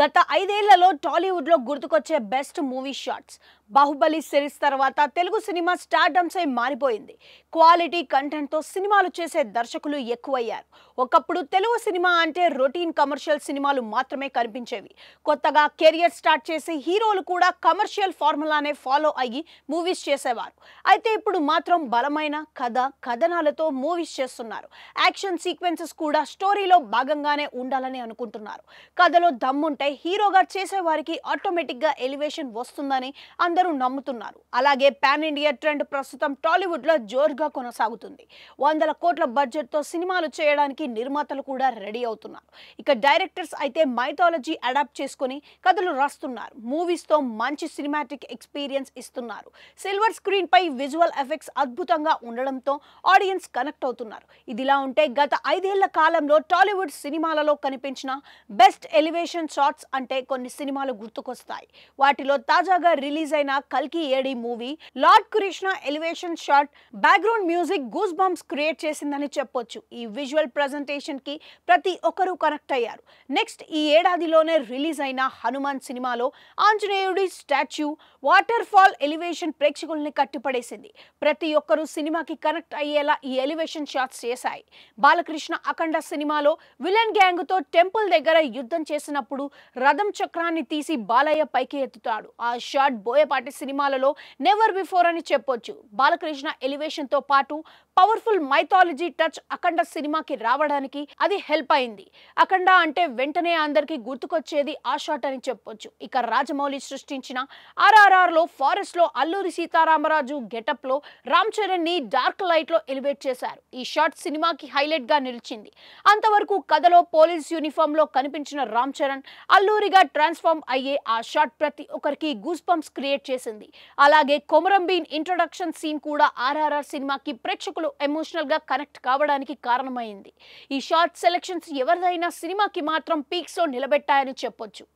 గత ఐదేళ్లలో టాలీవుడ్లో గుర్తుకొచ్చే best movie shots Baahubali series తర్వాత తెలుగు సినిమా స్టార్డమ్సే మారిపోయింది క్వాలిటీ కంటెంట్తో సినిమాలు చేసే దర్శకులు ఎక్కువయ్యారు ఒకప్పుడు తెలుగు సినిమా అంటే రొటీన్ కమర్షియల్ సినిమాలు మాత్రమే కనిపించేవి కొత్తగా కెరియర్ స్టార్ట్ చేసి హీరోలు కూడా కమర్షియల్ ఫార్ములానే ఫాలో అయ్యి మూవీస్ చేసేవారు అయితే ఇప్పుడు మాత్రం బలమైన కథ కథనాలతో మూవీస్ చేస్తున్నారు యాక్షన్ సీక్వెన్సెస్ కూడా స్టోరీలో భాగంగానే ఉండాలని అనుకుంటున్నారు కథలో దమ్ముంటే హీరోగా చేసేవారికి ఆటోమేటిక్గా ఎలివేషన్ వస్తుందని అందరూ నమ్ముతున్నారు అలాగే పాన్ ఇండియా ట్రెండ్ ప్రస్తుతం టాలీవుడ్లో జోరుగా కొనసాగుతుంది వందల కోట్ల బడ్జెట్తో సినిమాలు చేయడానికి నిర్మాతలు కూడా రెడీ అవుతున్నారు ఇక డైరెక్టర్స్ అయితే మైథాలజీ అడాప్ట్ చేసుకుని కథలు రాస్తున్నారు మూవీస్తో మంచి సినిమాటిక్ ఎక్స్పీరియన్స్ ఇస్తున్నారు సిల్వర్ స్క్రీన్పై విజువల్ ఎఫెక్ట్స్ అద్భుతంగా ఉండడంతో ఆడియన్స్ కనెక్ట్ అవుతున్నారు ఇదిలా ఉంటే గత ఐదేళ్ల కాలంలో టాలీవుడ్ సినిమాలలో కనిపించిన బెస్ట్ ఎలివేషన్ షార్ట్స్ అంటే కొన్ని సినిమాలు గుర్తుకొస్తాయి వాటిలో తాజాగా రిలీజ్ అయిన అయిన కల్కి AD movie lord Krishna elevation shot background music goose bumps create చేసిందని చెప్పొచ్చు ఈ విజువల్ ప్రజెంటేషన్ కి ప్రతి ఒక్కరూ కనెక్ట్ అయ్యారు నెక్స్ట్ ఈ ఏడాదిలోనే రిలీజ్ అయిన హనుమాన్ సినిమాలో ఆంజనేయుడి స్టాచ్యూ వాటర్ ఫాల్ ఎలివేషన్ ప్రేక్షకుల్ని కట్టిపడేసింది ప్రతి ఒక్కరూ సినిమాకి కనెక్ట్ అయ్యేలా ఈ ఎలివేషన్ షాట్స్ చేశాయి బాలకృష్ణ అఖండ సినిమాలో విలన్ గ్యాంగ్ తో టెంపుల్ దగ్గర యుద్ధం చేసినప్పుడు రథం చక్రాన్ని తీసి బాలయ్య పైకి ఎత్తుతాడు ఆ షాట్ బోయపాటి పాటి సినిమాలలో నెవర్ బిఫోర్ అని చెప్పొచ్చు బాలకృష్ణ ఎలివేషన్ తో పాటు పవర్ఫుల్ మైథాలజీ టచ్ అఖండ సినిమాకి రావడానికి అది హెల్ప్ అయింది అఖండ అంటే వెంటనే అందరికి గుర్తుకొచ్చేది ఆ షాట్ అని చెప్పొచ్చు ఇక రాజమౌళి సృష్టించిన ఆర్ఆర్ఆర్ ఫారెస్ట్ ఫారెస్ట్లో అల్లూరి సీతారామరాజు గెటప్ లో రామ్ ని డార్క్ లైట్లో ఎలివేట్ చేశారు ఈ షాట్ సినిమాకి హైలైట్ గా నిలిచింది అంతవరకు కథలో పోలీస్ లో కనిపించిన రామ్ చరణ్ అల్లూరిగా ట్రాన్స్ఫార్మ్ అయ్యే ఆ షాట్ ప్రతి ఒక్కరికి గూస్ పంప్స్ క్రియేట్ చేసింది అలాగే కొమరం బీన్ ఇంట్రొడక్షన్ సీన్ కూడా ఆర్ఆర్ఆర్ సినిమాకి ప్రేక్షకులు ఎమోషనల్ గా కనెక్ట్ కావడానికి కారణమైంది ఈ షార్ట్ సెలెక్షన్స్ ఎవరిదైనా సినిమాకి మాత్రం పీక్స్ లో నిలబెట్టాయని చెప్పొచ్చు